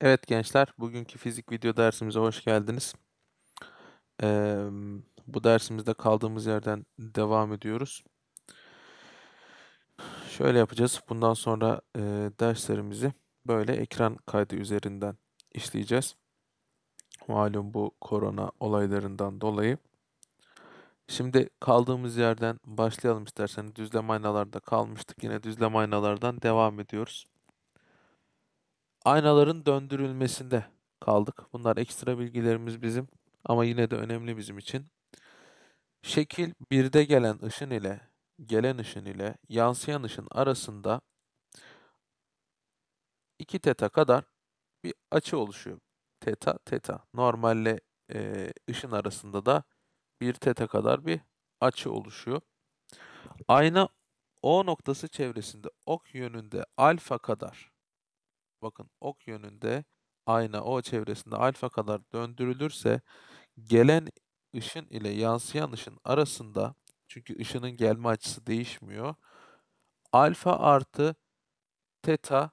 Evet gençler, bugünkü fizik video dersimize hoş geldiniz. Ee, bu dersimizde kaldığımız yerden devam ediyoruz. Şöyle yapacağız. Bundan sonra e, derslerimizi böyle ekran kaydı üzerinden işleyeceğiz. Malum bu korona olaylarından dolayı. Şimdi kaldığımız yerden başlayalım isterseniz. Düzlem aynalarda kalmıştık. Yine düzlem aynalardan devam ediyoruz aynaların döndürülmesinde kaldık. Bunlar ekstra bilgilerimiz bizim ama yine de önemli bizim için. Şekil birde gelen ışın ile gelen ışın ile yansıyan ışın arasında 2 teta kadar bir açı oluşuyor. Teta teta. Normalle e, ışın arasında da 1 teta kadar bir açı oluşuyor. Ayna O noktası çevresinde ok yönünde alfa kadar bakın ok yönünde ayna o çevresinde alfa kadar döndürülürse gelen ışın ile yansıyan ışın arasında çünkü ışının gelme açısı değişmiyor. Alfa artı teta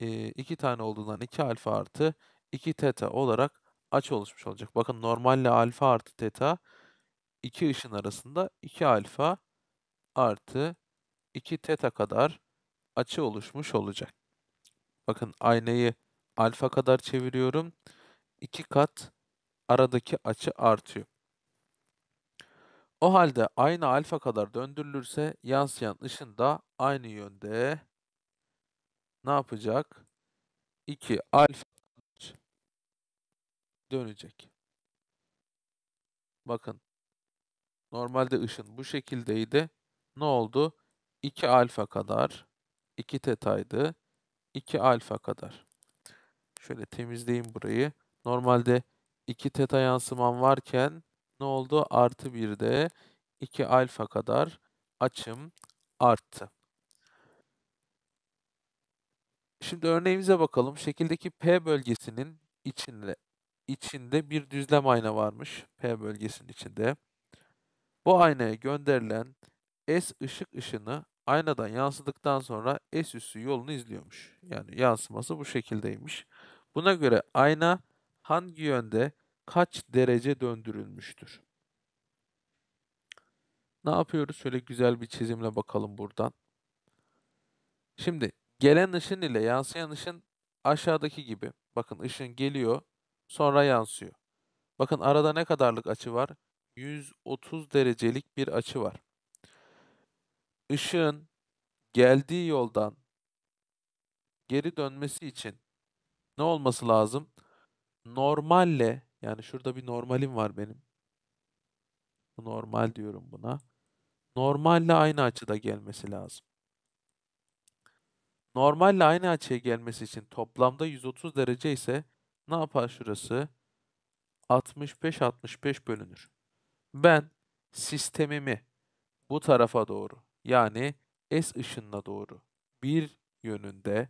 e, iki tane olduğundan iki alfa artı iki teta olarak açı oluşmuş olacak. Bakın normalle alfa artı teta iki ışın arasında iki alfa artı iki teta kadar açı oluşmuş olacak. Bakın aynayı alfa kadar çeviriyorum. İki kat aradaki açı artıyor. O halde ayna alfa kadar döndürülürse yansıyan ışın da aynı yönde ne yapacak? 2 alfa dönecek. Bakın. Normalde ışın bu şekildeydi. Ne oldu? 2 alfa kadar 2 tetaydı. 2 alfa kadar. Şöyle temizleyeyim burayı. Normalde 2 teta yansıman varken ne oldu? Artı 1'de 2 alfa kadar açım arttı. Şimdi örneğimize bakalım. Şekildeki P bölgesinin içinde, içinde bir düzlem ayna varmış. P bölgesinin içinde. Bu aynaya gönderilen S ışık ışını aynadan yansıdıktan sonra S üssü yolunu izliyormuş. Yani yansıması bu şekildeymiş. Buna göre ayna hangi yönde kaç derece döndürülmüştür? Ne yapıyoruz? Şöyle güzel bir çizimle bakalım buradan. Şimdi gelen ışın ile yansıyan ışın aşağıdaki gibi. Bakın ışın geliyor, sonra yansıyor. Bakın arada ne kadarlık açı var? 130 derecelik bir açı var ışığın geldiği yoldan geri dönmesi için ne olması lazım? Normalle yani şurada bir normalim var benim. Bu normal diyorum buna. Normalle aynı açıda gelmesi lazım. Normalle aynı açıya gelmesi için toplamda 130 derece ise ne yapar şurası? 65-65 bölünür. Ben sistemimi bu tarafa doğru yani S ışınına doğru bir yönünde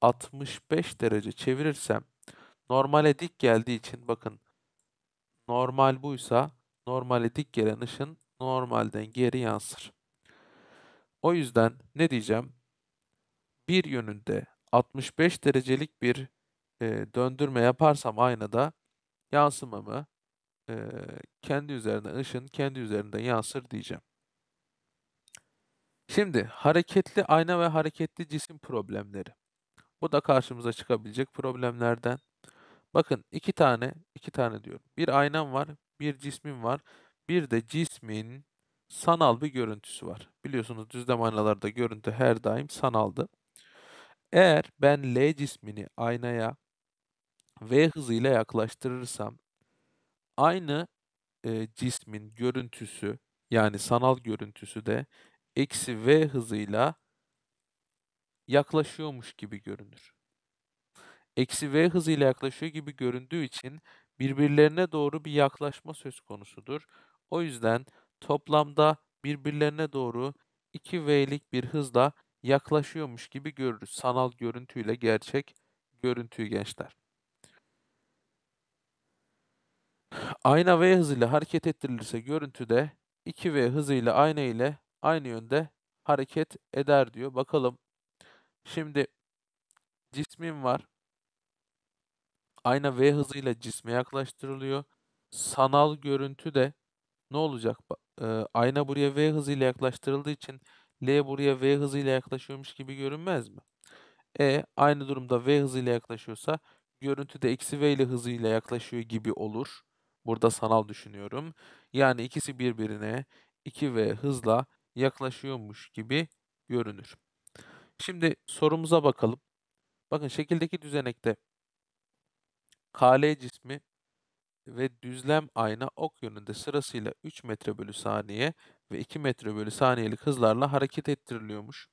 65 derece çevirirsem normale dik geldiği için bakın normal buysa normale dik gelen ışın normalden geri yansır. O yüzden ne diyeceğim? Bir yönünde 65 derecelik bir e, döndürme yaparsam aynada yansımamı e, kendi üzerine ışın kendi üzerinden yansır diyeceğim. Şimdi hareketli ayna ve hareketli cisim problemleri. Bu da karşımıza çıkabilecek problemlerden. Bakın iki tane, iki tane diyorum. Bir aynam var, bir cismim var. Bir de cismin sanal bir görüntüsü var. Biliyorsunuz düzlem aynalarda görüntü her daim sanaldı. Eğer ben L cismini aynaya V hızıyla yaklaştırırsam aynı e, cismin görüntüsü yani sanal görüntüsü de eksi v hızıyla yaklaşıyormuş gibi görünür. Eksi v hızıyla yaklaşıyor gibi göründüğü için birbirlerine doğru bir yaklaşma söz konusudur. O yüzden toplamda birbirlerine doğru 2v'lik bir hızla yaklaşıyormuş gibi görürüz. Sanal görüntüyle gerçek görüntüyü gençler. Ayna v hızıyla hareket ettirilirse görüntüde 2v hızıyla ayna ile aynı yönde hareket eder diyor. Bakalım. Şimdi cismin var. Ayna V hızıyla cisme yaklaştırılıyor. Sanal görüntü de ne olacak? E, ayna buraya V hızıyla yaklaştırıldığı için L buraya V hızıyla yaklaşıyormuş gibi görünmez mi? E aynı durumda V hızıyla yaklaşıyorsa görüntü de eksi V ile hızıyla yaklaşıyor gibi olur. Burada sanal düşünüyorum. Yani ikisi birbirine 2V hızla yaklaşıyormuş gibi görünür. Şimdi sorumuza bakalım. Bakın şekildeki düzenekte KL cismi ve düzlem ayna ok yönünde sırasıyla 3 metre bölü saniye ve 2 metre bölü saniyelik hızlarla hareket ettiriliyormuş.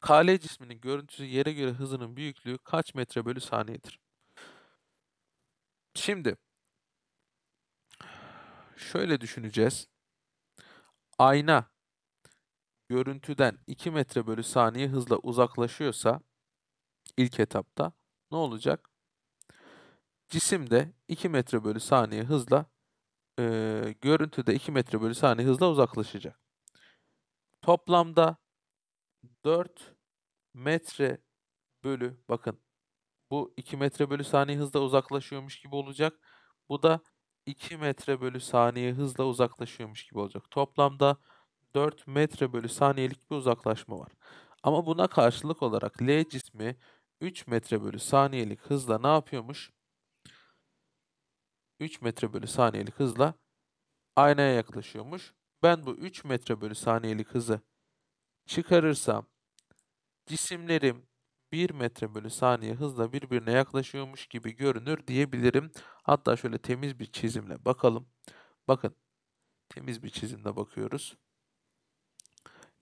KL cisminin görüntüsü yere göre hızının büyüklüğü kaç metre bölü saniyedir? Şimdi şöyle düşüneceğiz ayna görüntüden 2 metre bölü saniye hızla uzaklaşıyorsa ilk etapta ne olacak? Cisim de 2 metre bölü saniye hızla e, görüntüde 2 metre bölü saniye hızla uzaklaşacak. Toplamda 4 metre bölü bakın bu 2 metre bölü saniye hızla uzaklaşıyormuş gibi olacak. Bu da 2 metre bölü saniye hızla uzaklaşıyormuş gibi olacak. Toplamda 4 metre bölü saniyelik bir uzaklaşma var. Ama buna karşılık olarak L cismi 3 metre bölü saniyelik hızla ne yapıyormuş? 3 metre bölü saniyelik hızla aynaya yaklaşıyormuş. Ben bu 3 metre bölü saniyelik hızı çıkarırsam cisimlerim 1 metre bölü saniye hızla birbirine yaklaşıyormuş gibi görünür diyebilirim. Hatta şöyle temiz bir çizimle bakalım. Bakın temiz bir çizimle bakıyoruz.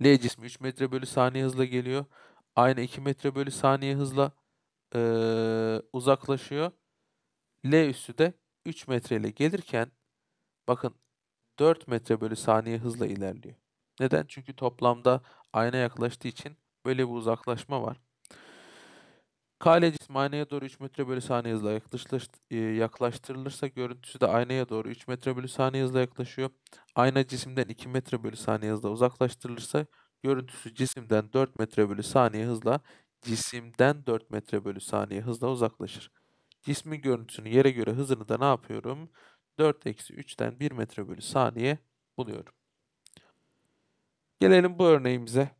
L cismi 3 metre bölü saniye hızla geliyor. Aynı 2 metre bölü saniye hızla e, uzaklaşıyor. L üssü de 3 metre ile gelirken bakın 4 metre bölü saniye hızla ilerliyor. Neden? Çünkü toplamda ayna yaklaştığı için böyle bir uzaklaşma var. Kale aynaya doğru 3 metre bölü saniye hızla e, yaklaştırılırsa görüntüsü de aynaya doğru 3 metre bölü saniye hızla yaklaşıyor. Ayna cisimden 2 metre bölü saniye hızla uzaklaştırılırsa görüntüsü cisimden 4 metre bölü saniye hızla cisimden 4 metre bölü saniye hızla uzaklaşır. Cismin görüntüsünü yere göre hızını da ne yapıyorum? 4 eksi 3'ten 1 metre bölü saniye buluyorum. Gelelim bu örneğimize.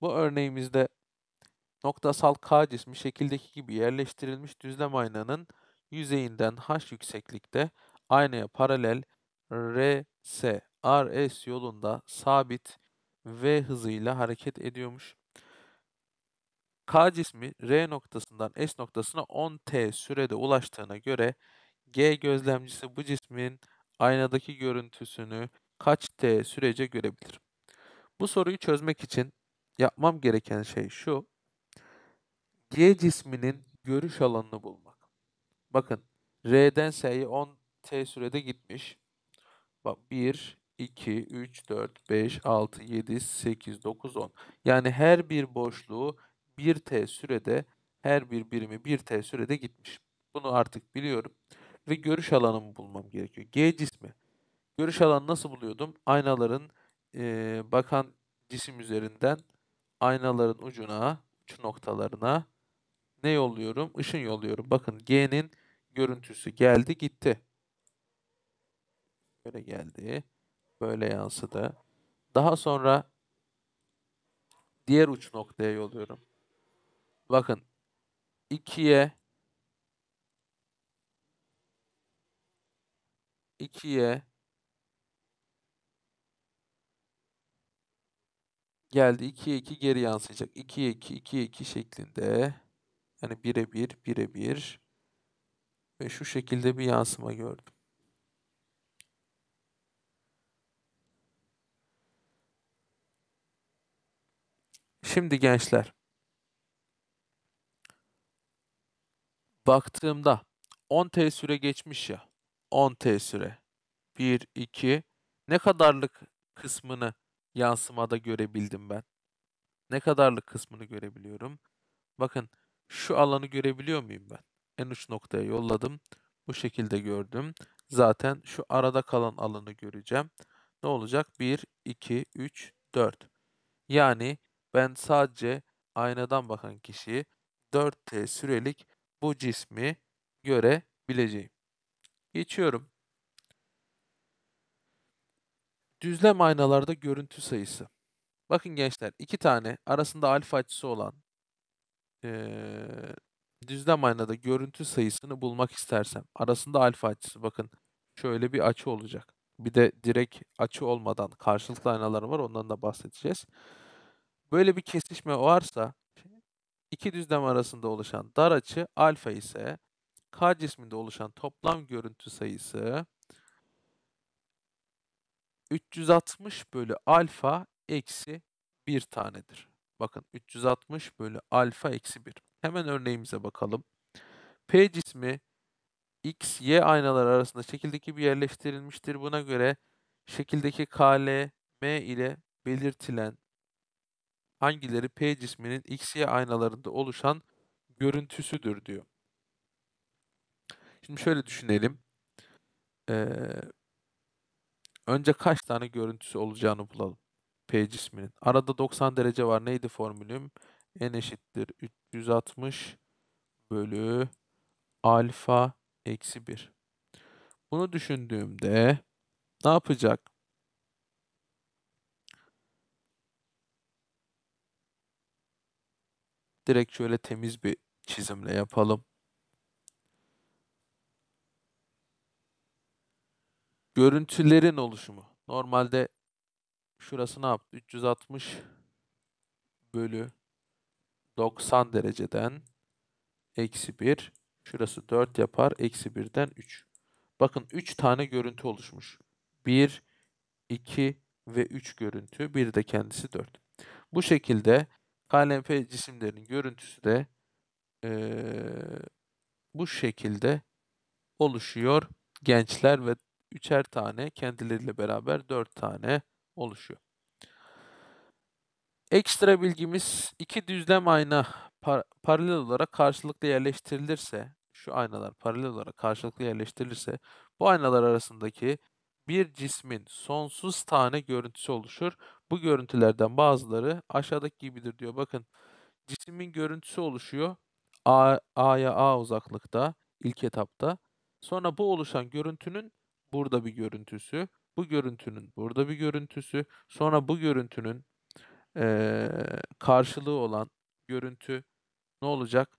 Bu örneğimizde Noktasal K cismi şekildeki gibi yerleştirilmiş düzlem aynanın yüzeyinden h yükseklikte aynaya paralel RS, RS yolunda sabit V hızıyla hareket ediyormuş. K cismi R noktasından S noktasına 10T sürede ulaştığına göre G gözlemcisi bu cismin aynadaki görüntüsünü kaç T sürece görebilir? Bu soruyu çözmek için yapmam gereken şey şu. G cisminin görüş alanını bulmak. Bakın R'den S'ye 10 T sürede gitmiş. Bak 1, 2, 3, 4, 5, 6, 7, 8, 9, 10. Yani her bir boşluğu 1 T sürede, her bir birimi 1 T sürede gitmiş. Bunu artık biliyorum. Ve görüş alanımı bulmam gerekiyor. G cismi. Görüş alanı nasıl buluyordum? Aynaların e, bakan cisim üzerinden aynaların ucuna, uç noktalarına ne yolluyorum? Işın yolluyorum. Bakın G'nin görüntüsü geldi gitti. Böyle geldi. Böyle yansıdı. Daha sonra diğer uç noktaya yolluyorum. Bakın 2'ye 2'ye geldi. 2'ye 2 geri yansıyacak. 2'ye 2, 2'ye 2 şeklinde yani birebir, birebir ve şu şekilde bir yansıma gördüm. Şimdi gençler, baktığımda 10T süre geçmiş ya, 10T süre, 1, 2, ne kadarlık kısmını yansımada görebildim ben? Ne kadarlık kısmını görebiliyorum? Bakın şu alanı görebiliyor muyum ben? En uç noktaya yolladım. Bu şekilde gördüm. Zaten şu arada kalan alanı göreceğim. Ne olacak? 1, 2, 3, 4. Yani ben sadece aynadan bakan kişiyi 4T sürelik bu cismi görebileceğim. Geçiyorum. Düzlem aynalarda görüntü sayısı. Bakın gençler iki tane arasında alfa açısı olan e, düzlem aynada görüntü sayısını bulmak istersem arasında alfa açısı bakın şöyle bir açı olacak. Bir de direkt açı olmadan karşılıklı aynalar var ondan da bahsedeceğiz. Böyle bir kesişme varsa iki düzlem arasında oluşan dar açı alfa ise K cisminde oluşan toplam görüntü sayısı 360 bölü alfa eksi bir tanedir. Bakın 360 bölü alfa eksi 1. Hemen örneğimize bakalım. P cismi X, Y aynalar arasında şekildeki bir yerleştirilmiştir. Buna göre şekildeki K L M ile belirtilen hangileri P cisminin X, Y aynalarında oluşan görüntüsüdür diyor. Şimdi şöyle düşünelim. Ee, önce kaç tane görüntüsü olacağını bulalım. P cisminin. Arada 90 derece var. Neydi formülüm? N eşittir 360 bölü alfa eksi 1. Bunu düşündüğümde ne yapacak? Direkt şöyle temiz bir çizimle yapalım. Görüntülerin oluşumu. Normalde Şurası ne yaptı? 360 bölü 90 dereceden eksi 1. Şurası 4 yapar. Eksi 1'den 3. Bakın 3 tane görüntü oluşmuş. 1, 2 ve 3 görüntü. Bir de kendisi 4. Bu şekilde KLMP cisimlerinin görüntüsü de ee, bu şekilde oluşuyor. Gençler ve üçer tane kendileriyle beraber dört tane oluşuyor. Ekstra bilgimiz iki düzlem ayna par paralel olarak karşılıklı yerleştirilirse, şu aynalar paralel olarak karşılıklı yerleştirilirse bu aynalar arasındaki bir cismin sonsuz tane görüntüsü oluşur. Bu görüntülerden bazıları aşağıdaki gibidir diyor. Bakın cismin görüntüsü oluşuyor. A, A'ya A uzaklıkta ilk etapta. Sonra bu oluşan görüntünün burada bir görüntüsü bu görüntünün burada bir görüntüsü, sonra bu görüntünün e, karşılığı olan görüntü ne olacak?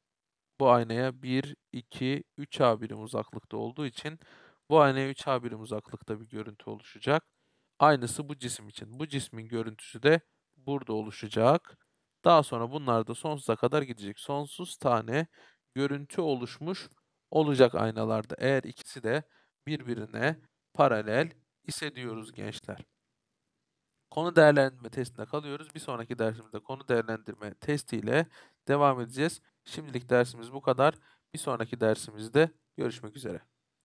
Bu aynaya 1, 2, 3A birim uzaklıkta olduğu için bu aynaya 3A birim uzaklıkta bir görüntü oluşacak. Aynısı bu cisim için. Bu cismin görüntüsü de burada oluşacak. Daha sonra bunlar da sonsuza kadar gidecek. Sonsuz tane görüntü oluşmuş olacak aynalarda. Eğer ikisi de birbirine paralel ise gençler. Konu değerlendirme testinde kalıyoruz. Bir sonraki dersimizde konu değerlendirme testiyle devam edeceğiz. Şimdilik dersimiz bu kadar. Bir sonraki dersimizde görüşmek üzere.